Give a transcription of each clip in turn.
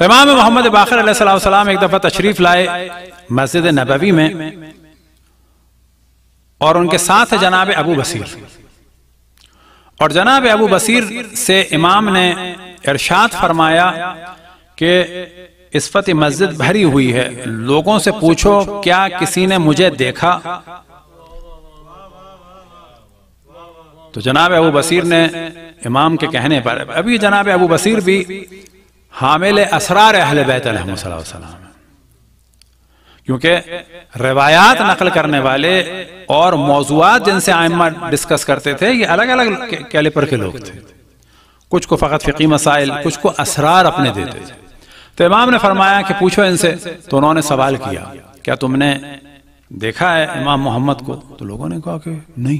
इमाम मोहम्मद बाखर सलाम एक दफ़ा तशरीफ लाए मस्जिद नबवी में और उनके साथ है जनाब अबू बसीर और जनाब अबू बसीर से इमाम ने इरशाद फरमाया कि इस मस्जिद भरी हुई है लोगों से पूछो क्या किसी ने मुझे देखा तो जनाब अबू बसीर ने इमाम के कहने पर अभी जनाब अबू बसीर भी हामिल असरार अहल बैतम क्योंकि रवायात नकल करने वाले और मौजूद जिनसे आयमा डिस्कस करते थे ये अलग अलग कैलिपर के लोग थे कुछ को फ़कत फ़िकी मसाइल कुछ को असरार अपने देते थे तो इमाम ने फरमाया कि पूछो इनसे तो उन्होंने सवाल किया क्या तुमने देखा है इमाम मोहम्मद को तो लोगों ने कहा कि नहीं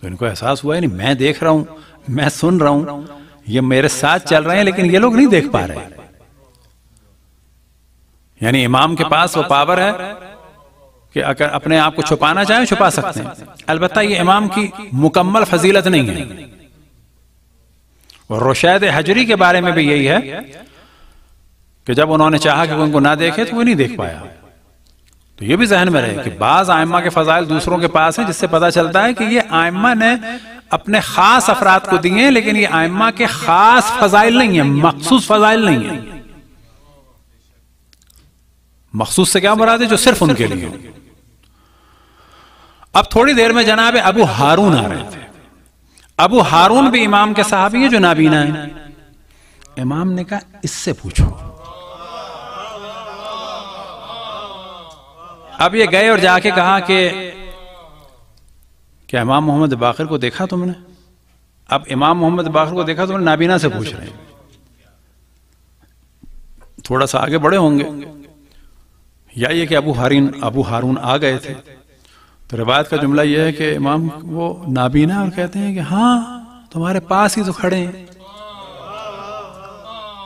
तो इनको एहसास हुआ है नहीं मैं देख रहा हूं मैं सुन रहा हूं ये मेरे साथ चल रहे हैं लेकिन ये लोग नहीं देख पा रहे यानी इमाम के पास वो पावर है कि अगर अपने आप को छुपाना चाहे छुपा सकते हैं अलबत् ये इमाम की मुकम्मल फजीलत नहीं है और रोशैद हजरी के बारे में भी यही है कि जब उन्होंने चाहा कि उनको ना देखे तो वो नहीं देख पाया तो ये भी जहन में रहे कि बाज आयमा के फजाइल दूसरों के पास है जिससे पता चलता है कि ये आयमा ने अपने खास अफराद को दिए लेकिन ये आयमा के खास फजाइल नहीं है मखसूस फजाइल नहीं है मखसूस से क्या मुराद है जो सिर्फ उनके लिए अब थोड़ी देर में जनाब अबू हारून आ रहे थे अबू हारून भी इमाम के साहबी है जो नाबीना है इमाम ने कहा इससे पूछो अब ये गए और जाके कहा कि क्या इमाम मोहम्मद बाकर को देखा तुमने अब इमाम मोहम्मद बाकर को देखा तुमने तो नाबीना से पूछ रहे हैं थोड़ा सा आगे बड़े होंगे या ये कि अबू हारिन अबू हारून आ गए थे तो रिवायत का जुमला यह है कि इमाम वो नाबीना और कहते हैं कि हाँ तुम्हारे पास ही तो खड़े हैं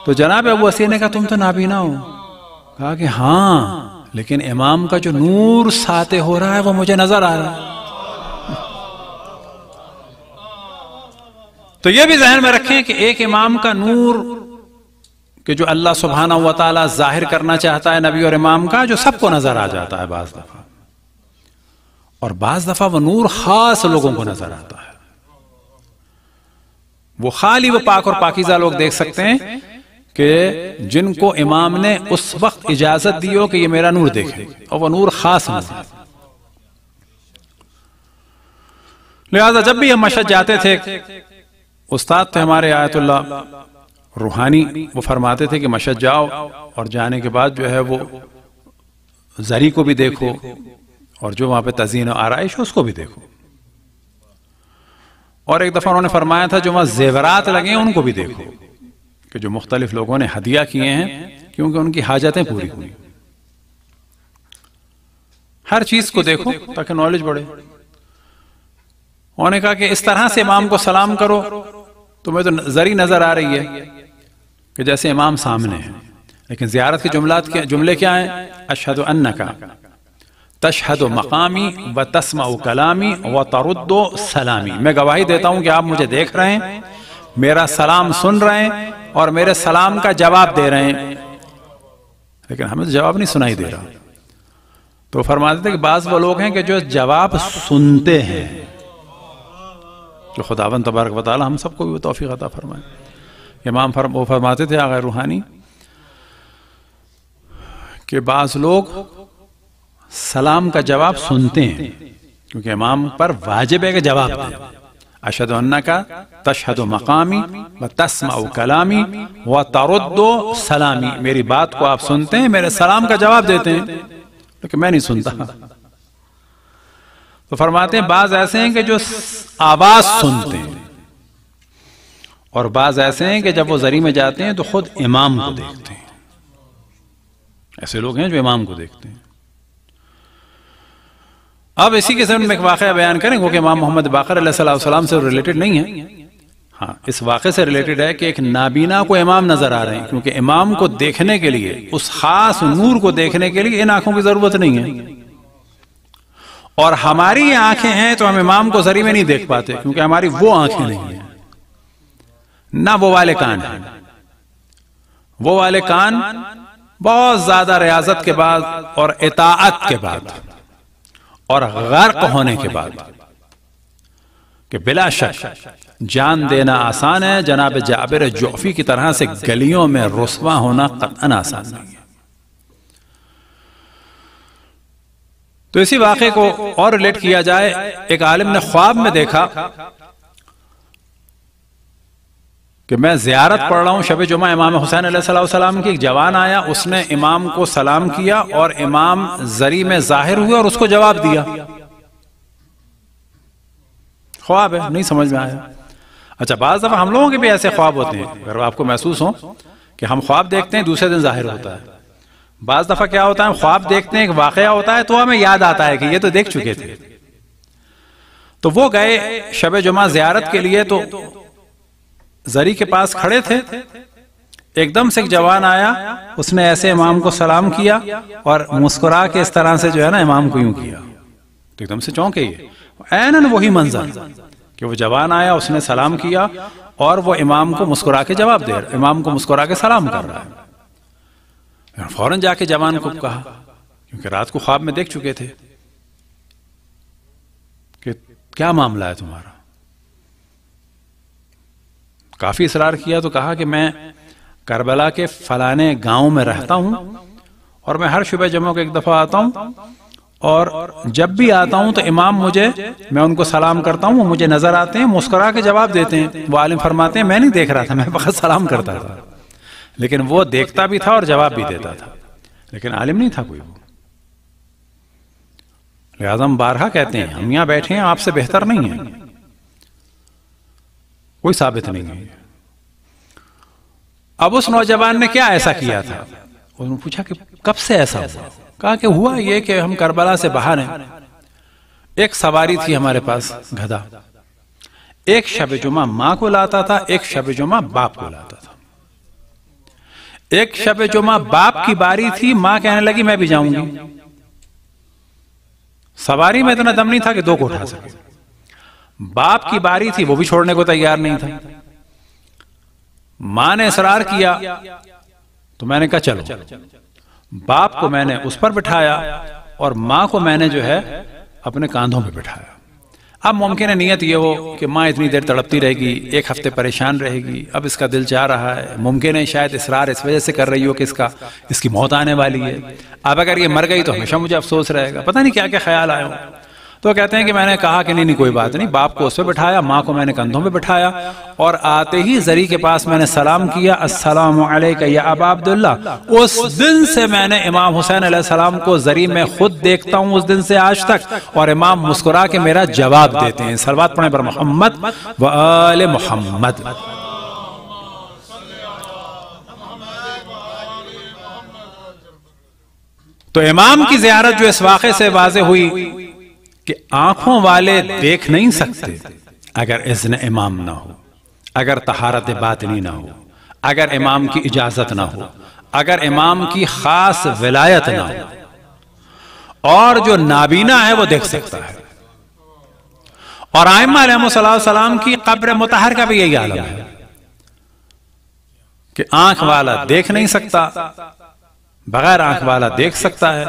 तो जनाब अबू हसीन ने कहा तुम तो नाबीना हो कहा कि हाँ लेकिन इमाम का जो नूर साते हो रहा है वो मुझे नजर आ रहा है तो यह भी जहन में रखें कि एक इमाम का नूर कि जो अल्लाह सुबहाना हुआ तला जाहिर करना चाहता है नबी और इमाम का जो सबको नजर आ जाता है बाज दफा और बाज दफा वह नूर खास लोगों को नजर आता है वो खाली वो पाक और पाकिजा लोग देख सकते हैं कि जिनको इमाम ने उस वक्त इजाजत दी हो कि ये मेरा नूर देखे और वह नूर खास नजर लिहाजा जब भी हम मशद जाते थे उस्ताद थे हमारे आयतुल्ला रूहानी वो फरमाते थे कि मशद जाओ और जाने के बाद जो है वो जरी को भी देखो और जो वहां पे तजीन आरइश है उसको भी देखो और एक दफ़ा उन्होंने फरमाया था जो वहां जेवरात लगे हैं उनको भी देखो कि जो मुख्तलिफ लोगों ने हदिया किए हैं क्योंकि उनकी हाजतें पूरी हुई हर चीज़ को देखो ताकि नॉलेज बढ़े उन्होंने कहा कि इस तरह से इमाम को सलाम करो तो मैं तो जरी नजर आ रही है कि जैसे इमाम सामने हैं लेकिन जियारत के जुमलात के जुमले क्या हैं अशहद अन्ना का तशहद मकामी व तस्मा कलामी व तरुद्दो सलामी मैं गवाही देता हूं कि आप मुझे देख रहे हैं मेरा सलाम सुन रहे हैं और मेरे सलाम का जवाब दे रहे हैं लेकिन हमें तो जवाब नहीं सुनाई दे रहा तो फरमाते थे कि बाज़ वो लोग हैं कि जो जवाब सुनते हैं तो खुदावन तबारक वाली हम सबको भी वो तोफ़ी अदा फरमाए इमाम फर वो फरमाते थे आगे रूहानी के बाद लोग सलाम का जवाब सुनते हैं क्योंकि इमाम पर वाजिब है जवाब दें अशद का तशहद मकामी व तस्मा कलामी व तारदो सलामी मेरी बात को आप सुनते हैं मेरे सलाम का जवाब देते हैं लेकिन मैं नहीं सुनता तो फरमाते हैं बाज ऐसे हैं कि जो आवाज सुनते हैं और बाज ऐसे हैं कि जब वो जरी में जाते हैं तो खुद इमाम को देखते हैं ऐसे लोग हैं जो इमाम को देखते हैं अब इसी के जमन में एक वाक़ बयान करें क्योंकि इमाम मोहम्मद बाकर से रिलेटेड नहीं है हाँ इस वाक़े से रिलेटेड है कि एक नाबीना को इमाम नजर आ रहे हैं क्योंकि इमाम को देखने के लिए उस खास नूर को देखने के लिए इन आंखों की जरूरत नहीं है और हमारी आंखें हैं तो हम इमाम को जरी में नहीं देख पाते क्योंकि हमारी वो आंखें नहीं है ना वो वाले कान हैं वो वाले कान बहुत ज्यादा रियाजत के बाद और इताअत के बाद और गर्क होने के बाद कि बिला शक जान देना आसान है जनाब जाबिर जोफी की तरह से गलियों में रुसवा होना कतन आसान नहीं है तो इसी वाक़े को और रिलेट किया जाए एक आलिम ने ख्वाब में देखा कि मैं जियारत पढ़ रहा हूँ शब जुमा इमाम हुसैन सलाम की एक जवान आया उसने इमाम को सलाम किया और इमाम जरी में जाहिर हुए और उसको जवाब दिया ख्वाब है नहीं समझ में आया अच्छा बाज दफा हम लोगों के भी ऐसे ख्वाब होते हैं अगर आपको महसूस हो कि हम ख्वाब देखते हैं दूसरे दिन जाहिर होता है बाज दफा क्या होता है ख्वाब देखते हैं एक वाकया होता है तो हमें याद आता है कि ये तो देख चुके थे तो वो गए शब जुमा जियारत के लिए तो जरी के पास खड़े थे एकदम से एक जवान आया उसने ऐसे इमाम को सलाम किया और मुस्कुरा के इस तरह से जो है ना इमाम को यूं किया तो एकदम से चौंके ऐनन वही मंजर कि वो जवान आया उसने सलाम किया और वो इमाम को मुस्कुरा के जवाब दे रहा इमाम को मुस्कुरा के सलाम कर रहा है फौरन जाके जवान को कहा क्योंकि रात को ख्वाब में देख चुके थे कि क्या मामला है तुम्हारा काफी इसरार किया तो कहा कि मैं करबला के फलाने गांव में रहता हूं और मैं हर शुबह जमों को एक दफा आता हूं और जब भी आता हूं तो इमाम मुझे मैं उनको सलाम करता हूं वो मुझे नजर आते हैं मुस्कुरा के जवाब देते हैं वो आलिम फरमाते हैं मैं नहीं देख रहा था मैं बहुत सलाम करता था लेकिन वो देखता भी था और जवाब भी देता था लेकिन आलिम नहीं था कोई वो लिहाजा हम बारहा कहते हैं हम यहां बैठे हैं आपसे बेहतर नहीं है कोई साबित नहीं है अब उस नौजवान ने क्या ऐसा किया था उन्होंने पूछा कि कब से ऐसा हुआ कहा कि हुआ ये कि हम करबला से बाहर हैं एक सवारी थी हमारे पास गधा एक शब जुमा माँ को लाता था एक शब जुमा बाप को लाता था एक शब जो माँ बाप की बारी थी माँ कहने लगी मैं भी जाऊंगी सवारी में इतना दम नहीं था कि दो को उठा सके बाप की बारी थी वो भी छोड़ने को तैयार नहीं था मां ने इसरार किया तो मैंने कहा चलो बाप को मैंने उस पर बिठाया और मां को मैंने जो है अपने कांधों पर बिठाया अब मुमकिन है नीयत ये हो कि माँ इतनी देर तड़पती रहेगी एक हफ्ते परेशान रहेगी अब इसका दिल चाह रहा है मुमकिन है शायद इसरार इस वजह से कर रही हो कि इसका इसकी मौत आने वाली है अब अगर ये मर गई तो हमेशा मुझे अफसोस रहेगा पता नहीं क्या क्या ख्याल आए हो तो कहते हैं कि मैंने कहा कि नहीं नहीं कोई बात नहीं बाप को उस पर बैठाया माँ को मैंने कंधों पर बैठाया और आते ही जरी के पास मैंने सलाम किया असलम या अब अब्दुल्ला उस दिन से मैंने इमाम हुसैन सलाम को जरी में खुद देखता हूँ उस दिन से आज तक और इमाम मुस्कुरा के मेरा जवाब देते हैं सलवात पढ़े पर मोहम्मद वाल मोहम्मद तो इमाम की जियारत जो इस वाक़े से वाजे हुई कि आंखों वाले देख नहीं सकते अगर इसने इमाम ना हो अगर तहारत बातनी ना हो अगर इमाम की इजाजत ना हो अगर इमाम की खास विलायत ना हो और जो नाबीना है वो देख सकता है और आयमा सलाम की कब्र मुतहर का भी यही आलम है कि आंख वाला देख नहीं सकता बगैर आंख वाला देख सकता है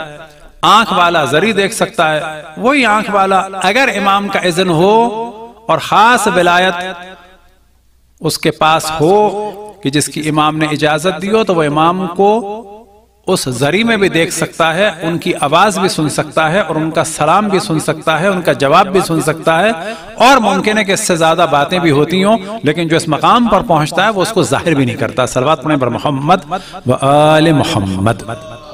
आंख वाला जरी देख सकता है वही आंख वाला अगर इमाम का इजन हो और खास विलायत उसके पास हो कि जिसकी इमाम ने इजाजत दी हो तो वह इमाम को उस जरी में भी देख सकता है उनकी आवाज भी सुन सकता है और उनका सलाम भी सुन सकता है उनका जवाब भी सुन सकता है और मुमकिन है कि इससे ज्यादा बातें भी होती हों लेकिन जो इस मकाम पर पहुंचता है वो उसको जाहिर भी नहीं करता सलवात पर मोहम्मद व आल मोहम्मद